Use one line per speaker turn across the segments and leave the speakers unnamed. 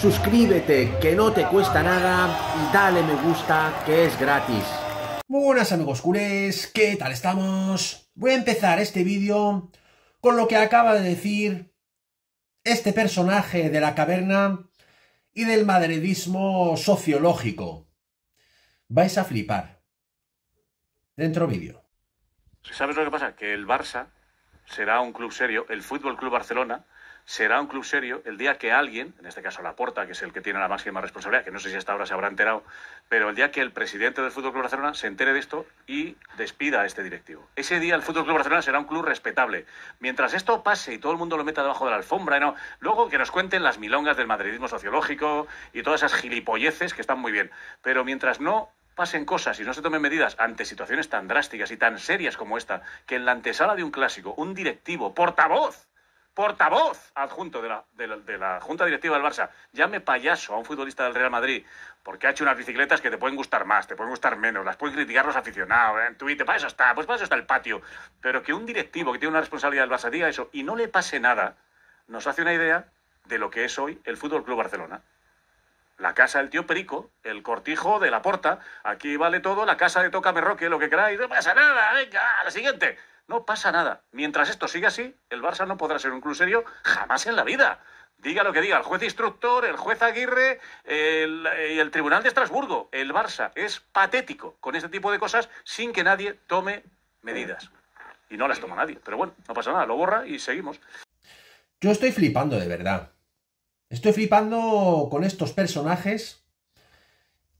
suscríbete que no te cuesta nada y dale me gusta que es gratis. buenas amigos culés, ¿qué tal estamos? Voy a empezar este vídeo con lo que acaba de decir este personaje de la caverna y del madridismo sociológico. Vais a flipar. Dentro vídeo.
¿Sabes lo que pasa? Que el Barça será un club serio, el Fútbol Club Barcelona será un club serio el día que alguien, en este caso la porta, que es el que tiene la máxima responsabilidad, que no sé si hasta ahora se habrá enterado, pero el día que el presidente del Fútbol Club Barcelona se entere de esto y despida a este directivo. Ese día el Fútbol Club Barcelona será un club respetable. Mientras esto pase y todo el mundo lo meta debajo de la alfombra, ¿no? luego que nos cuenten las milongas del madridismo sociológico y todas esas gilipolleces que están muy bien. Pero mientras no pasen cosas y no se tomen medidas ante situaciones tan drásticas y tan serias como esta, que en la antesala de un clásico, un directivo, portavoz portavoz adjunto de la, Junta Directiva del Barça, llame payaso a un futbolista del Real Madrid porque ha hecho unas bicicletas que te pueden gustar más, te pueden gustar menos, las pueden criticar los aficionados ¿eh? en Twitter, para pues eso está, pues para eso está el patio. Pero que un directivo que tiene una responsabilidad del Barça diga eso y no le pase nada, nos hace una idea de lo que es hoy el Fútbol Club Barcelona. La casa del tío Perico, el cortijo de la porta, aquí vale todo, la casa de Toca Merroque, lo que queráis, no pasa nada, venga, a la siguiente. No pasa nada. Mientras esto siga así, el Barça no podrá ser un club serio jamás en la vida. Diga lo que diga el juez instructor, el juez Aguirre y el, eh, el Tribunal de Estrasburgo. El Barça es patético con este tipo de cosas sin que nadie tome medidas. Y no las toma nadie. Pero bueno, no pasa nada, lo borra y seguimos.
Yo estoy flipando de verdad. Estoy flipando con estos personajes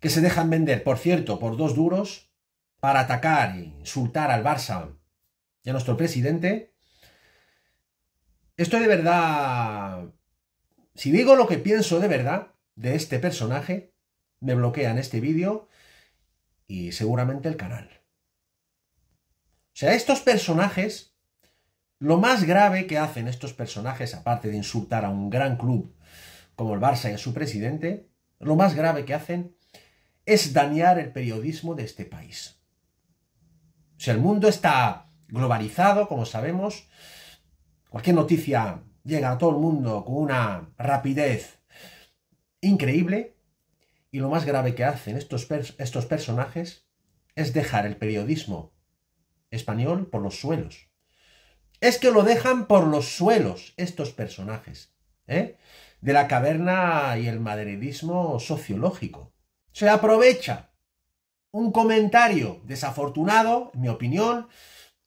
que se dejan vender, por cierto, por dos duros para atacar e insultar al Barça y a nuestro presidente. Esto de verdad... Si digo lo que pienso de verdad de este personaje, me bloquean este vídeo y seguramente el canal. O sea, estos personajes, lo más grave que hacen estos personajes, aparte de insultar a un gran club como el Barça y a su presidente, lo más grave que hacen es dañar el periodismo de este país. O sea, el mundo está globalizado, como sabemos. Cualquier noticia llega a todo el mundo con una rapidez increíble. Y lo más grave que hacen estos, estos personajes es dejar el periodismo español por los suelos. Es que lo dejan por los suelos estos personajes. ¿eh? De la caverna y el madridismo sociológico. Se aprovecha un comentario desafortunado, en mi opinión,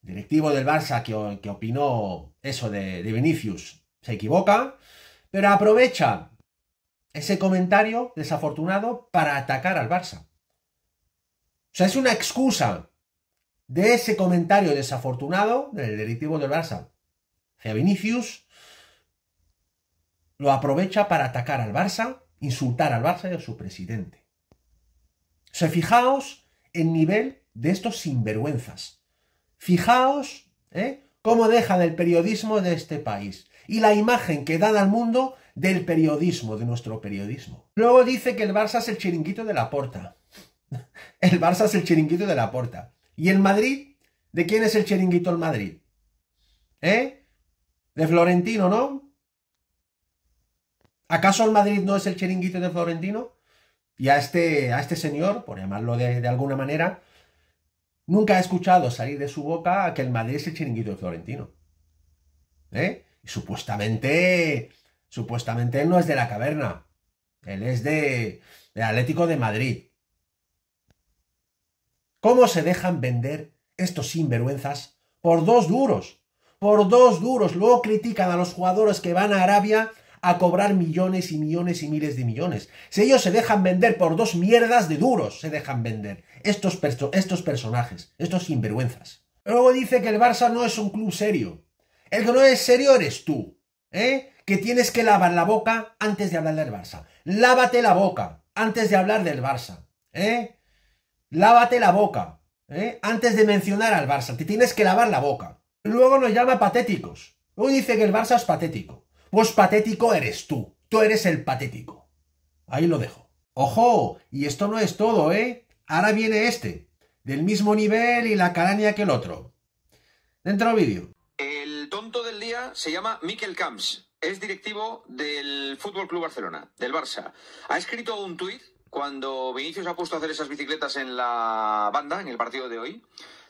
directivo del Barça que, opinó eso de, de Vinicius se equivoca, pero aprovecha ese comentario desafortunado para atacar al Barça. O sea, es una excusa de ese comentario desafortunado del directivo del Barça hacia Vinicius, lo aprovecha para atacar al Barça, insultar al Barça y a su presidente. O sea, fijaos el nivel de estos sinvergüenzas. Fijaos ¿eh? cómo deja el periodismo de este país y la imagen que dan al mundo del periodismo, de nuestro periodismo. Luego dice que el Barça es el chiringuito de la porta. El Barça es el chiringuito de la porta. ¿Y el Madrid? ¿De quién es el chiringuito el Madrid? ¿Eh? De Florentino, ¿no? ¿Acaso el Madrid no es el chiringuito de Florentino? Y a este, a este señor, por llamarlo de alguna manera, Nunca ha escuchado salir de su boca que el Madrid es el chiringuito Florentino. ¿Eh? Y supuestamente, supuestamente él no es de la caverna. Él es de, de Atlético de Madrid. ¿Cómo se dejan vender estos sinvergüenzas por dos duros? Por dos duros. Luego critican a los jugadores que van a Arabia a cobrar millones y millones y miles de millones. Si ellos se dejan vender por dos mierdas de duros, se dejan vender. Estos, estos personajes, estos sinvergüenzas. Luego dice que el Barça no es un club serio. El que no es serio eres tú, ¿eh? Que tienes que lavar la boca antes de hablar del Barça. Lávate la boca antes de hablar del Barça, ¿eh? Lávate la boca, ¿eh? Antes de mencionar al Barça, te tienes que lavar la boca. Luego nos llama patéticos. Luego dice que el Barça es patético. Pues patético eres tú. Tú eres el patético. Ahí lo dejo. ¡Ojo! Y esto no es todo, ¿eh? Ahora viene este. Del mismo nivel y la caraña que el otro. Dentro vídeo. El
tonto del
día se llama Miquel Camps. Es directivo del Fútbol Club Barcelona, del Barça. Ha escrito un tuit cuando Vinicius ha puesto a hacer esas bicicletas en la banda, en el partido de hoy,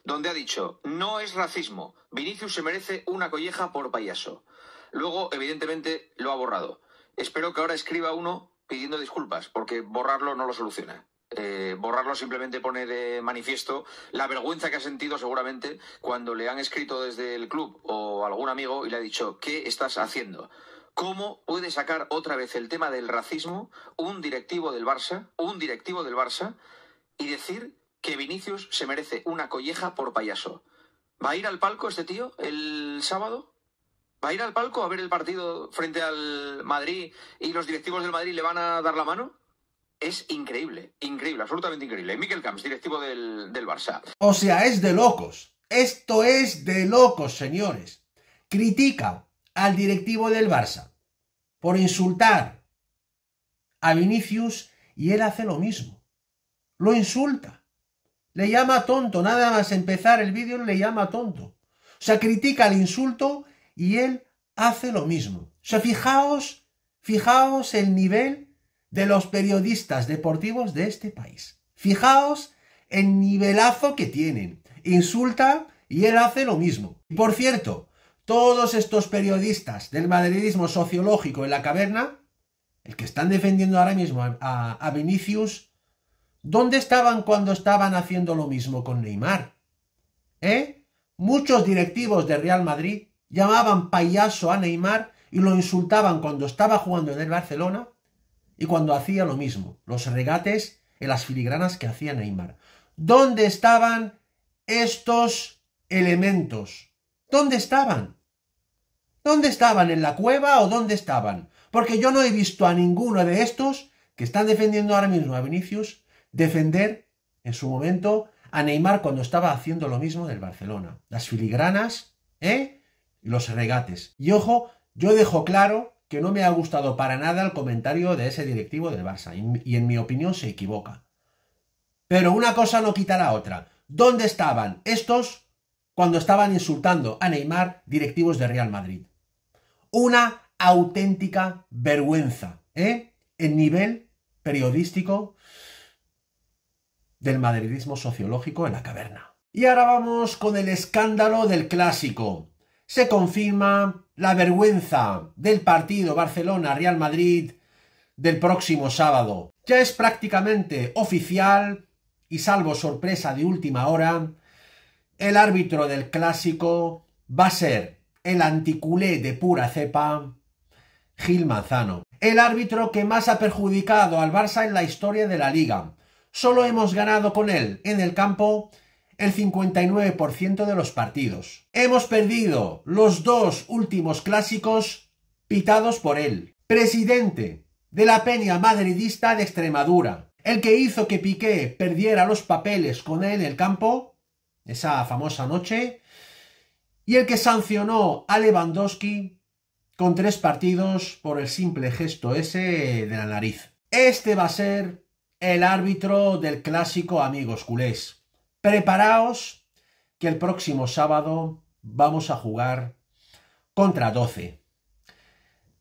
donde ha dicho: No es racismo. Vinicius se merece una colleja por payaso. Luego, evidentemente, lo ha borrado. Espero que ahora escriba uno pidiendo disculpas, porque borrarlo no lo soluciona. Eh, borrarlo simplemente pone de manifiesto la vergüenza que ha sentido seguramente cuando le han escrito desde el club o algún amigo y le ha dicho, ¿qué estás haciendo? ¿Cómo puede sacar otra vez el tema del racismo un directivo del Barça, un directivo del Barça, y decir que Vinicius se merece una colleja por payaso? ¿Va a ir al palco este tío el sábado? ¿Va a ir al palco a ver el partido frente al Madrid y los directivos del Madrid le van a dar la mano? Es increíble, increíble, absolutamente increíble. Miquel Camps, directivo del, del Barça.
O sea, es de locos. Esto es de locos, señores. Critica al directivo del Barça por insultar a Vinicius y él hace lo mismo. Lo insulta. Le llama tonto. Nada más empezar el vídeo le llama tonto. O sea, critica el insulto y él hace lo mismo. O sea, fijaos, fijaos el nivel de los periodistas deportivos de este país. Fijaos el nivelazo que tienen. Insulta y él hace lo mismo. Y Por cierto, todos estos periodistas del madridismo sociológico en la caverna, el que están defendiendo ahora mismo a, Vinicius, ¿dónde estaban cuando estaban haciendo lo mismo con Neymar? ¿Eh? Muchos directivos de Real Madrid llamaban payaso a Neymar y lo insultaban cuando estaba jugando en el Barcelona y cuando hacía lo mismo, los regates en las filigranas que hacía Neymar. ¿Dónde estaban estos elementos? ¿Dónde estaban? ¿Dónde estaban? ¿En la cueva o dónde estaban? Porque yo no he visto a ninguno de estos que están defendiendo ahora mismo a Vinicius defender en su momento a Neymar cuando estaba haciendo lo mismo del Barcelona. Las filigranas, ¿eh? los regates. Y ojo, yo dejo claro que no me ha gustado para nada el comentario de ese directivo del Barça, y en mi opinión se equivoca. Pero una cosa no quita la otra. ¿Dónde estaban estos cuando estaban insultando a Neymar directivos de Real Madrid? Una auténtica vergüenza, ¿eh? En nivel periodístico del madridismo sociológico en la caverna. Y ahora vamos con el escándalo del clásico se confirma la vergüenza del partido Barcelona-Real Madrid del próximo sábado. Ya es prácticamente oficial y salvo sorpresa de última hora, el árbitro del clásico va a ser el anticulé de pura cepa, Gil Manzano. El árbitro que más ha perjudicado al Barça en la historia de la liga. Solo hemos ganado con él en el campo el 59% de los partidos. Hemos perdido los dos últimos clásicos pitados por él. Presidente de la peña madridista de Extremadura, el que hizo que Piqué perdiera los papeles con él en el campo, esa famosa noche, y el que sancionó a Lewandowski con tres partidos por el simple gesto ese de la nariz. Este va a ser el árbitro del clásico amigos culés preparaos que el próximo sábado vamos a jugar contra 12.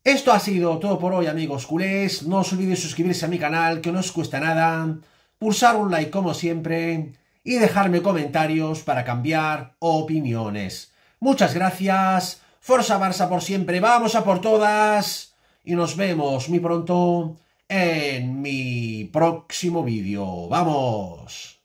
Esto ha sido todo por hoy amigos culés, no os olvidéis suscribirse a mi canal que no os cuesta nada, pulsar un like como siempre y dejarme comentarios para cambiar opiniones. Muchas gracias, Forza Barça por siempre, vamos a por todas y nos vemos muy pronto en mi próximo vídeo. ¡Vamos!